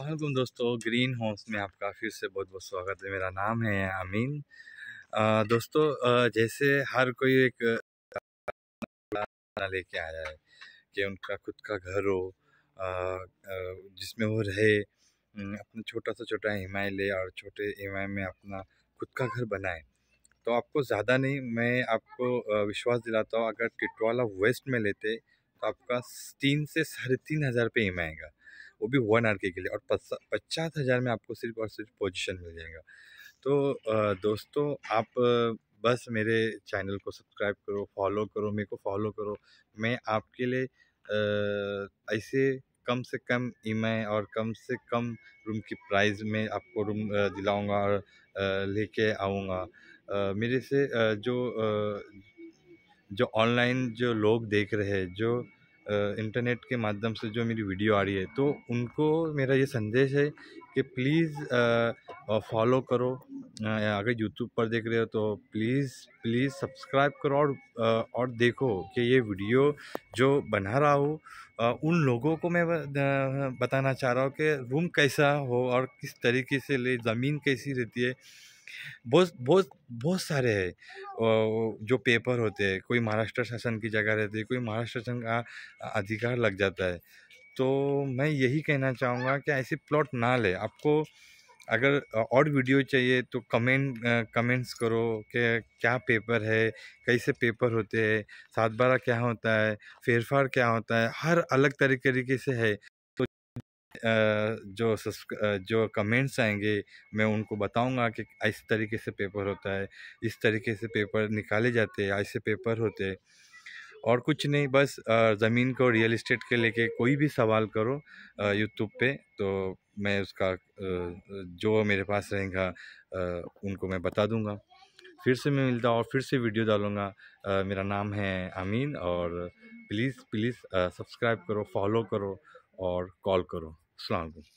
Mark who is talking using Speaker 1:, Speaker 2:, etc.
Speaker 1: वालेकुम दोस्तों green house में आपका फिर से बहुत बहुत स्वागत है मेरा नाम है अमीन दोस्तों जैसे हर कोई एक लेके आया है कि उनका खुद का घर हो जिसमें वो रहे अपना छोटा सा छोटा एम ले और छोटे एम में अपना खुद का घर बनाए तो आपको ज़्यादा नहीं मैं आपको विश्वास दिलाता हूँ अगर टिटवाला वेस्ट में लेते तो आपका तीन से साढ़े तीन हज़ार रुपये ई आएगा वो भी वन आर के लिए और पचास हज़ार में आपको सिर्फ और सिर्फ पोजीशन मिल जाएगा तो दोस्तों आप बस मेरे चैनल को सब्सक्राइब करो फॉलो करो मेरे को फॉलो करो मैं आपके लिए ऐसे कम से कम ई और कम से कम रूम की प्राइस में आपको रूम दिलाऊंगा और लेके आऊँगा मेरे से जो जो ऑनलाइन जो लोग देख रहे हैं जो इंटरनेट के माध्यम से जो मेरी वीडियो आ रही है तो उनको मेरा ये संदेश है कि प्लीज़ फॉलो करो अगर यूट्यूब पर देख रहे हो तो प्लीज़ प्लीज़ सब्सक्राइब करो और और देखो कि ये वीडियो जो बना रहा हूँ उन लोगों को मैं बताना चाह रहा हूँ कि रूम कैसा हो और किस तरीके से ले ज़मीन कैसी रहती है बहुत बहुत बहुत सारे है जो पेपर होते हैं कोई महाराष्ट्र शासन की जगह रहती है कोई महाराष्ट्र शासन का अधिकार लग जाता है तो मैं यही कहना चाहूँगा कि ऐसे प्लॉट ना ले आपको अगर और वीडियो चाहिए तो कमेंट कमेंट्स करो कि क्या पेपर है कैसे पेपर होते हैं सात बारह क्या होता है फेरफार क्या होता है हर अलग तरीके तरीके से है जो जो कमेंट्स आएंगे मैं उनको बताऊंगा कि इस तरीके से पेपर होता है इस तरीके से पेपर निकाले जाते हैं ऐसे पेपर होते और कुछ नहीं बस ज़मीन को रियल इस्टेट के लेके कोई भी सवाल करो यूट्यूब पे तो मैं उसका जो मेरे पास रहेगा उनको मैं बता दूंगा फिर से मैं मिलता और फिर से वीडियो डालूँगा मेरा नाम है अमीन और प्लीज़ प्लीज़ सब्सक्राइब करो फॉलो करो और कॉल करो Salve.